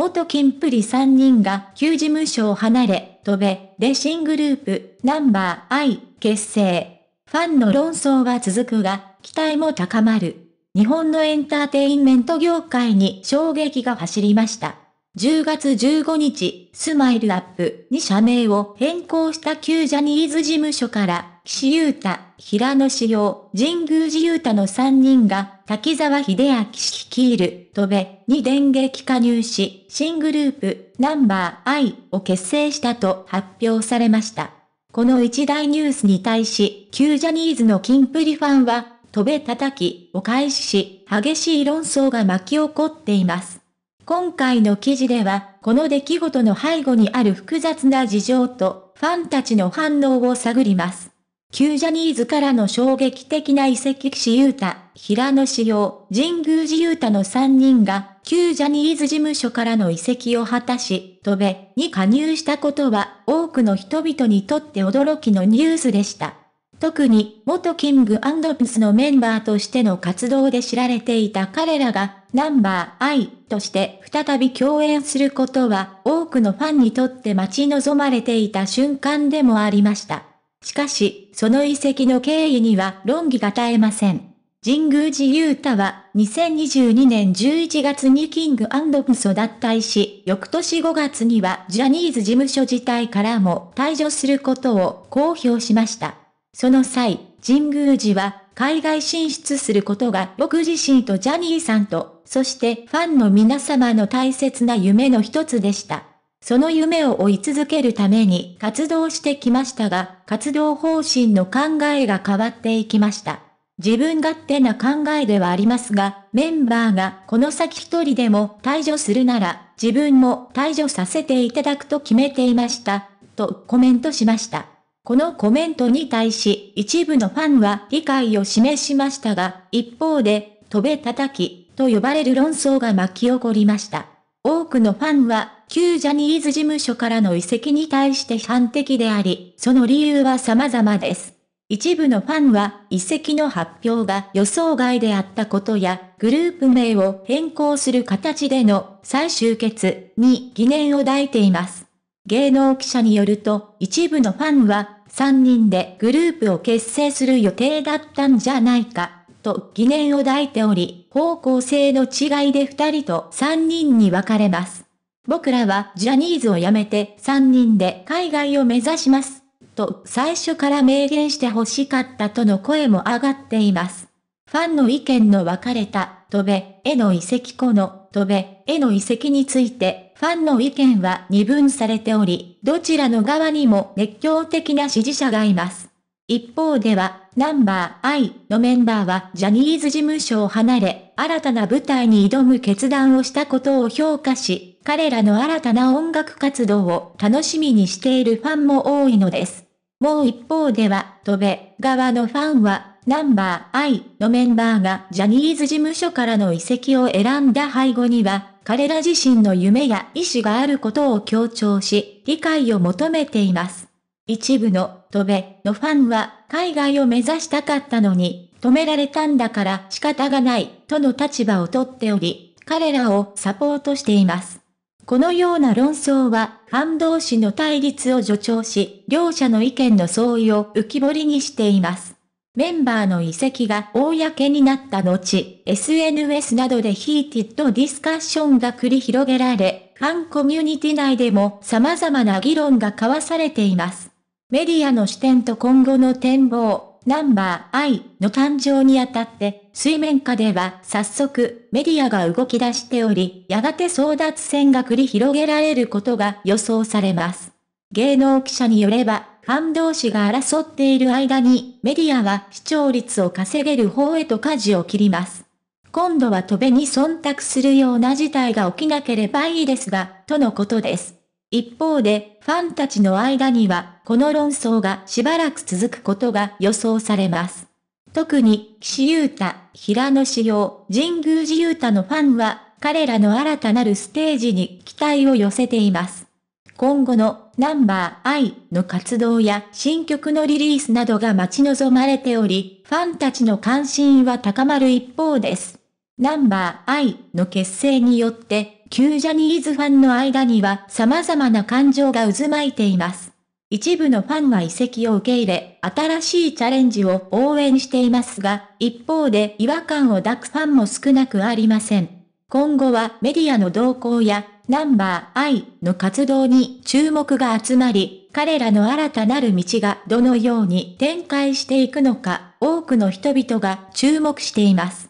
元金プリ3人が旧事務所を離れ、飛べ、レ新グループ、ナンバー I、結成。ファンの論争は続くが、期待も高まる。日本のエンターテインメント業界に衝撃が走りました。10月15日、スマイルアップに社名を変更した旧ジャニーズ事務所から、岸優太、平野志陽、神宮寺優太の3人が滝沢秀明氏率いる、戸部に電撃加入し、新グループ、ナンバー I を結成したと発表されました。この一大ニュースに対し、旧ジャニーズのキンプリファンは、戸部叩きを開始し、激しい論争が巻き起こっています。今回の記事では、この出来事の背後にある複雑な事情と、ファンたちの反応を探ります。旧ジャニーズからの衝撃的な移籍ユータ、平野志陽、神宮寺ユータの3人が、旧ジャニーズ事務所からの移籍を果たし、戸部に加入したことは、多くの人々にとって驚きのニュースでした。特に、元キングピスのメンバーとしての活動で知られていた彼らが、ナンバー I として再び共演することは、多くのファンにとって待ち望まれていた瞬間でもありました。しかし、その遺跡の経緯には論議が絶えません。神宮寺雄太は、2022年11月にキングブソ脱退し、翌年5月にはジャニーズ事務所自体からも退場することを公表しました。その際、神宮寺は、海外進出することが僕自身とジャニーさんと、そしてファンの皆様の大切な夢の一つでした。その夢を追い続けるために活動してきましたが、活動方針の考えが変わっていきました。自分勝手な考えではありますが、メンバーがこの先一人でも退場するなら、自分も退場させていただくと決めていました、とコメントしました。このコメントに対し、一部のファンは理解を示しましたが、一方で、飛べ叩き、と呼ばれる論争が巻き起こりました。多くのファンは旧ジャニーズ事務所からの移籍に対して批判的であり、その理由は様々です。一部のファンは、移籍の発表が予想外であったことや、グループ名を変更する形での再集結に疑念を抱いています。芸能記者によると、一部のファンは、3人でグループを結成する予定だったんじゃないか、と疑念を抱いており、方向性の違いで2人と3人に分かれます。僕らはジャニーズを辞めて3人で海外を目指します。と最初から明言して欲しかったとの声も上がっています。ファンの意見の分かれた、戸部への移籍この戸部への移籍について、ファンの意見は二分されており、どちらの側にも熱狂的な支持者がいます。一方では、ナンバー I のメンバーはジャニーズ事務所を離れ、新たな舞台に挑む決断をしたことを評価し、彼らの新たな音楽活動を楽しみにしているファンも多いのです。もう一方では、戸部側のファンは、ナンバー I のメンバーがジャニーズ事務所からの移籍を選んだ背後には、彼ら自身の夢や意志があることを強調し、理解を求めています。一部の、戸部のファンは、海外を目指したかったのに、止められたんだから仕方がない、との立場をとっており、彼らをサポートしています。このような論争は、ファン同士の対立を助長し、両者の意見の相違を浮き彫りにしています。メンバーの遺跡が公になった後、SNS などでヒーティッドディスカッションが繰り広げられ、ファンコミュニティ内でも様々な議論が交わされています。メディアの視点と今後の展望、ナンバー I の誕生にあたって、水面下では早速メディアが動き出しており、やがて争奪戦が繰り広げられることが予想されます。芸能記者によれば、ファン同士が争っている間に、メディアは視聴率を稼げる方へと舵を切ります。今度は飛べに忖度するような事態が起きなければいいですが、とのことです。一方で、ファンたちの間には、この論争がしばらく続くことが予想されます。特に、岸優太、平野志陽、神宮寺優太のファンは、彼らの新たなるステージに期待を寄せています。今後のナンバーアイの活動や新曲のリリースなどが待ち望まれており、ファンたちの関心は高まる一方です。ナンバーアイの結成によって旧ジャニーズファンの間には様々な感情が渦巻いています。一部のファンは移籍を受け入れ、新しいチャレンジを応援していますが、一方で違和感を抱くファンも少なくありません。今後はメディアの動向や、ナンバーアイの活動に注目が集まり、彼らの新たなる道がどのように展開していくのか、多くの人々が注目しています。